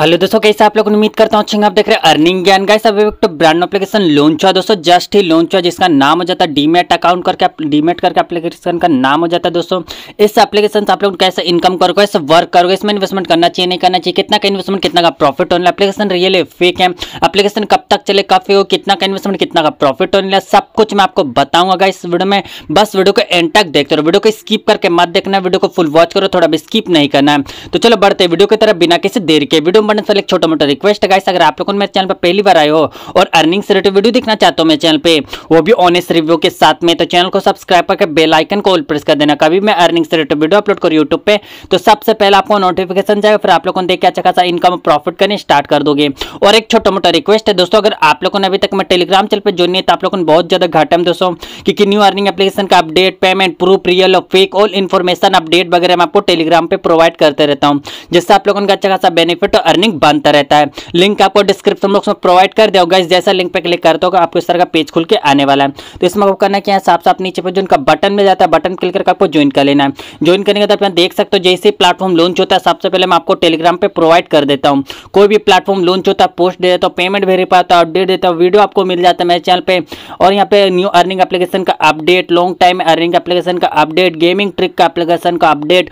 hello दोस्तों कैसे आप लोग उम्मीद करता हूँ आप देख रहे हैं अर्निंग ज्ञान गाइस अभी एक तो ब्रांड एप्लीकेशन लॉन्च हुआ दोस्तों जस्ट ही लॉन्च हुआ जिसका नाम हो जाता है डीमेट अकाउंट करके डीमेट करके एप्लीकेशन का नाम हो जाता है दोस्तों इस एप्लीकेशन से आप लोग कैसे इनकम करोगे कैसे वर्क करोगे इसमें इन्वेस्टमेंट करना चाहिए नहीं करना चाहिए कितना का इन्वेस्टमेंट कितना का प्रॉफिट होने एप्लीकेशन रियल है फेक है एप्लीकेशन कब तक चले कब फे हो कितना का इन्वेस्टमेंट कितना का प्रॉफिट होने लगा सब कुछ मैं आपको बताऊंगा इस वीडियो में बस वीडियो को एंड तक देखते रहो वीडियो को स्किप करके मत देखना वीडियो को फुल वॉच करो थोड़ा भी स्किप नहीं करना है तो चलो बढ़ते वीडियो की तरफ बिना किसी देर के वीडियो बटन से छोटा मोटा रिक्वेस्ट है अगर आप लोगों मेरे चैनल पर पहली बार आए हो और अर्निंग से रिलेटेड वीडियो देखना चाहते हो मेरे चैनल पे वो भी ऑनेस्ट रिव्यू के साथ में तो चैनल को सब्सक्राइब करके बेल आइकन को प्रेस कर देना कभी मैं अर्निंग से रिलेटेड वीडियो अपलोड करूँ यूट्यूब पे तो सबसे पहले आपको नोटिफिकेशन जाएगा फिर आप लोगों ने देखा अच्छा खासा इनकम प्रॉफिट करने स्टार्ट कर दोगे और एक छोटा मोटा रिक्वेस्ट है दोस्तों अगर आप लोगों ने अभी तक मैं टेलीग्राम चैनल पर ज्वाइन नहीं तो आप लोगों ने बहुत ज्यादा घाटा है दोस्तों क्योंकि न्यू अर्निंग एप्लीकेशन का अपडेट पेमेंट प्रूफ रियल और फेक ऑल इन्फॉर्मेशन अपडेट वगैरह मैं आपको टेलीग्राम पर प्रोवाइड करते रहता हूँ जिससे आप लोगों का अच्छा खासा बेनिफिट और अर्निंग बनता रहता है लिंक आपको डिस्क्रिप्शन बॉक्स में प्रोवाइड कर दिया होगा जैसा लिंक पर क्लिक करते हो आपको इस तरह का पेज खुल के आने वाला है तो इसमें आपको करना क्या है साफ साफ नीचे पर जो उनका बटन में जाता है बटन क्लिक करके आपको ज्वाइन कर लेना है ज्वाइन करने के बाद आप देख सकते हो जैसे प्लेटफॉर्म लॉन्च होता है सबसे पहले मैं आपको टेलीग्राम पर प्रोवाइड कर देता हूँ कोई भी प्लेटफॉर्म लॉन्च होता है पोस्ट दे देता हूँ पेमेंट भेज पाता है अपडेट देता हूँ वीडियो आपको मिल जाता है मेरे चैनल पर और यहाँ पे न्यू अर्निंग एप्लीकेशन का update long time earning application का अपडेट गेमिंग ट्रिक का एप्लीकेशन का अपडेट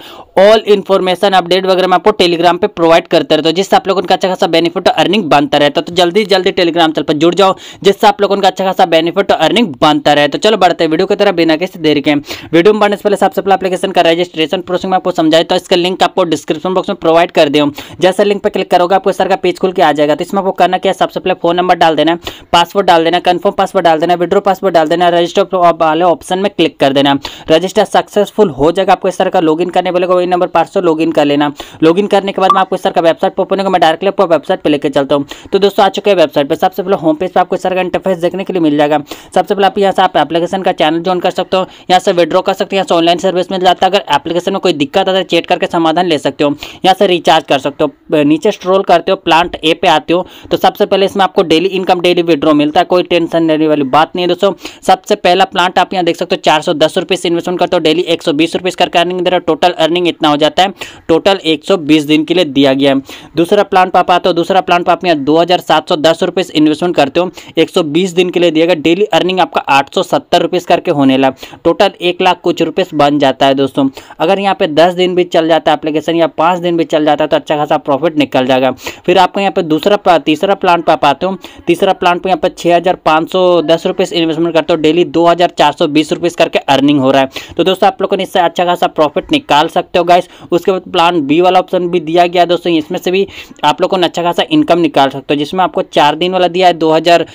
ऑल इन्फॉर्मेशन अपडेट वगैरह मैं आपको टेलीग्राम पे प्रोवाइड करते रहता हूँ जिस आप लोगों का अच्छा खासा बेनिफिट अर्निंग बनता रहता तो है तो जल्दी जल्दी टेलीग्राम चल पर जुड़ जाओ जिससे आप लोगों का अच्छा खासा बेनिफिट अर्निंग बनता रहे तो चलो बढ़ते वीडियो की तरफ बिना किसी देर के वीडियो में बढ़ने से पहले सबसे पहले अपलीकेशन का रजिस्ट्रेशन प्रोसेस में आपको समझाए तो इसका लिंक आपको डिस्क्रिप्शन बॉक्स में प्रोवाइड कर दिया जैसे लिंक पर क्लिक करोगे आपको सर का पेज खुल के आ जाएगा तो इसमें आपको करना क्या सबसे पहले फोन नंबर डाल देना पासवर्ड डाल देना कन्फर्म पासवर्ड डाल देना विड्रो पासवर्ड डाल देना रजिस्टर वाले ऑप्शन में क्लिक कर देना रजिस्टर सक्सेसफुल हो जाएगा आपको इस तरह का लॉगिन करने बोलेगा वही नंबर पासवर्ड लॉगिन कर लेना लॉगिन करने के बाद में आपको इस तरह का वेबसाइट पर को मैं डायरेक्टली आपको वेबसाइट पर लेकर चलता हूँ तो दोस्तों आ चुके हैं वेबसाइट पर सबसे पहले होम पेज पर आपको इस सारा इंटरफेस देखने के लिए मिल जाएगा सबसे पहले आप यहाँ से आप एप्लीकेशन का चैनल ज्वाइन कर सकते हो यहाँ से विड्रॉ कर सकते हो यहाँ से ऑनलाइन सर्विस मिल जाता है अगर एप्लीकेशन में कोई दिक्कत आता है चेट करके समाधान ले सकते हो यहाँ से रिचार्ज कर सकते हो नीचे स्ट्रोल करते हो प्लांट ए पे आते हो तो सबसे पहले इसमें आपको डेली इनकम डेली विड्रॉ मिलता है कोई टेंशन लेने वाली बात नहीं है दोस्तों सबसे पहला प्लांट आप यहाँ देख सकते हो चार सौ दस रुपये से इन्वेस्टमेंट करते हो डेली एक सौ बीस रुपये इसका अर्निंग दे रहा टोटल अर्निंग इतना हो जाता है टोटल एक सौ बीस दिन के लिए दिया गया है दूसरा प्लान पर आप आते हो दूसरा प्लान पर आप यहाँ दो हज़ार सात सौ दस इन्वेस्टमेंट करते हो एक सौ बीस दिन के लिए दिएगा डेली अर्निंग आपका आठ सौ सत्तर करके होने लगा टोटल एक लाख कुछ रुपए बन जाता है दोस्तों अगर यहाँ पे दस दिन भी चल जाता है एप्लीकेशन या पाँच दिन भी चल जाता है तो अच्छा खासा प्रॉफिट निकल जाएगा फिर आपको यहाँ पे दूसरा तीसरा प्लान पर आप आते हो तीसरा प्लान पर यहाँ पर छः हज़ार पांच सौ दस रुपए इन्वेस्टमेंट करते हो डेली दो हज़ार चार सौ बीस रुपये करके अर्निंग हो रहा है तो दोस्तों आप लोगों ने इससे अच्छा खासा प्रॉफिट निकाल सकते हो गाइस उसके बाद प्लान बी वाला ऑप्शन भी दिया गया दोस्तों इसमें से भी आप लोग को अच्छा खासा इनकम निकाल सकते हो जिसमें आपको चार दिन वाला दिया है दो हज़ार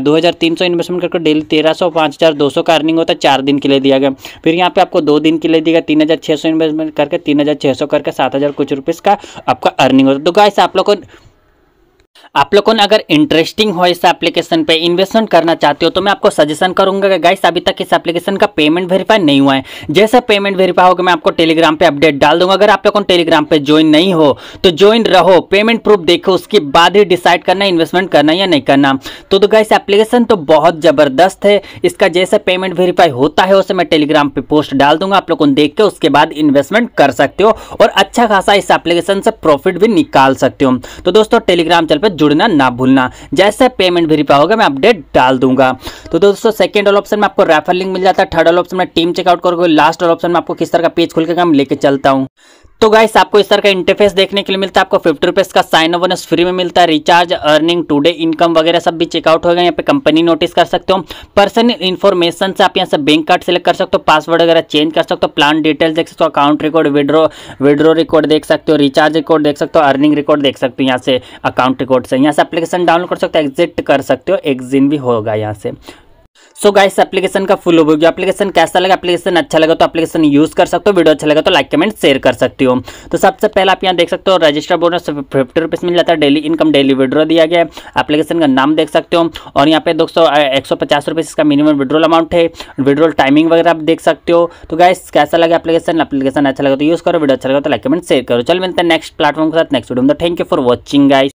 दो हज़ार तीन सौ इन्वेस्टमेंट करके डेली तेरह सौ पाँच हज़ार दो सौ का अर्निंग होता है चार दिन के लिए दिया गया फिर यहाँ पे आपको दो दिन के लिए दिया तीन हज़ार सौ इन्वेस्टमेंट करके तीन हज़ार सौ करके सात हज़ार कुछ रुपीज़ का आपका अर्निंग होता है तो गाय आप लोग को आप लोगों ने अगर इंटरेस्टिंग हो इस एप्लीकेशन पे इन्वेस्टमेंट करना चाहते हो तो मैं आपको सजेशन करूंगा कि गाइस अभी तक इस एप्लीकेशन का पेमेंट वेरीफाई नहीं हुआ है जैसे पेमेंट वेरीफाई होगा मैं आपको टेलीग्राम पे अपडेट डाल दूंगा अगर आप लोगों टेलीग्राम पे ज्वाइन नहीं हो तो ज्वाइन रहो पेमेंट प्रूफ देखो उसके बाद ही डिसाइड करना इन्वेस्टमेंट करना या नहीं करना तो, तो गाइस एप्लीकेशन तो बहुत ज़बरदस्त है इसका जैसे पेमेंट वेरीफाई होता है उसे मैं टेलीग्राम पर पोस्ट डाल दूंगा आप लोगों देख के उसके बाद इन्वेस्टमेंट कर सकते हो और अच्छा खासा इस एप्लीकेशन से प्रॉफिट भी निकाल सकते हो तो दोस्तों टेलीग्राम चल पे पर जुड़ना ना भूलना जैसे पेमेंट वेरीफाई होगा मैं अपडेट डाल दूंगा तो दोस्तों सेकेंड ऑल ऑप्शन में आपको रेफर लिंक मिल जाता है थर्ड ऑल ऑप्शन में टीम चेकआउट करोगे लास्ट ऑल ऑप्शन में आपको किस तरह का पेज खोल के मैं लेके चलता हूँ तो गाइस आपको इस तरह का इंटरफेस देखने के लिए मिलता है आपको फिफ्टी रुपीज़ का साइन अप बोनस फ्री में मिलता है रिचार्ज अर्निंग टुडे इनकम वगैरह सब भी चेकआउट होगा यहाँ पे कंपनी नोटिस कर सकते हो पर्सन इन्फॉर्मेशन से आप यहाँ से बैंक कार्ड सेलेक्ट कर सकते हो पासवर्ड वगैरह चेंज कर सकते हो प्लान डिटेल्स देख सकते हो account record withdraw withdraw record देख सकते हो रिचार्ज रिकॉर्ड देख सकते हो अर्निंग रिकॉर्ड देख सकते हो यहाँ से अकाउंट रिकॉर्ड से यहाँ से एप्लीकेशन डाउनलोड कर सकते हो एग्जिट कर सकते हो एग्जिट भी होगा यहाँ से सो गाइस एप्लीकेशन का फुल ओवरव्यू एप्लीकेशन कैसा लगा एप्लीकेशन अच्छा लगा तो एप्लीकेशन यूज कर सकते हो वीडियो अच्छा लगा तो लाइक कमेंट शेयर कर सकती हो तो सबसे पहले आप यहाँ देख सकते हो रजिस्टर बोनस फिफ्टी रुपीज़ मिल जाता है डेली इनकम डेली विड्रो दिया गया है एप्लीकेशन का नाम देख सकते हो और यहाँ पे दो सौ एक सौ पचास रुपए इसका मिनिमम विड्रोल अमाउंट है विड्रोल टाइमिंग वगैरह आप देख सकते हो तो गाइस कैसा लगा एप्लीकेशन एप्लीकेशन अच्छा लगा तो यूज़ करो वीडियो अच्छा लगा तो लाइक कमेंट शेयर करो चल मिलते हैं नेक्स्ट प्लेटफॉर्म के साथ नेक्स्ट वीडियो में thank you for watching guys